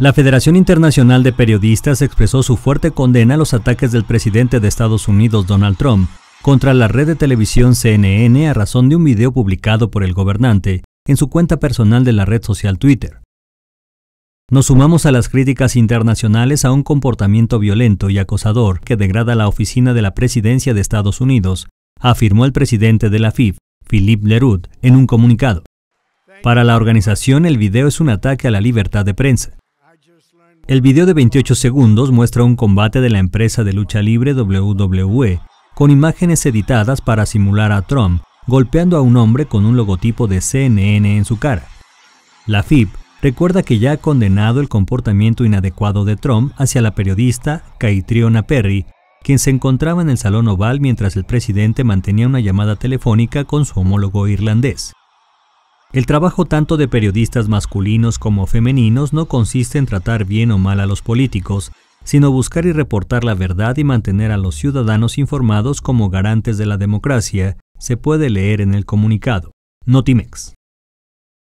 La Federación Internacional de Periodistas expresó su fuerte condena a los ataques del presidente de Estados Unidos, Donald Trump, contra la red de televisión CNN a razón de un video publicado por el gobernante en su cuenta personal de la red social Twitter. Nos sumamos a las críticas internacionales a un comportamiento violento y acosador que degrada la oficina de la presidencia de Estados Unidos, afirmó el presidente de la FIF, Philippe Leroux, en un comunicado. Para la organización, el video es un ataque a la libertad de prensa. El video de 28 segundos muestra un combate de la empresa de lucha libre WWE, con imágenes editadas para simular a Trump golpeando a un hombre con un logotipo de CNN en su cara. La FIP recuerda que ya ha condenado el comportamiento inadecuado de Trump hacia la periodista Caitriona Perry, quien se encontraba en el salón oval mientras el presidente mantenía una llamada telefónica con su homólogo irlandés. El trabajo tanto de periodistas masculinos como femeninos no consiste en tratar bien o mal a los políticos, sino buscar y reportar la verdad y mantener a los ciudadanos informados como garantes de la democracia, se puede leer en el comunicado. Notimex.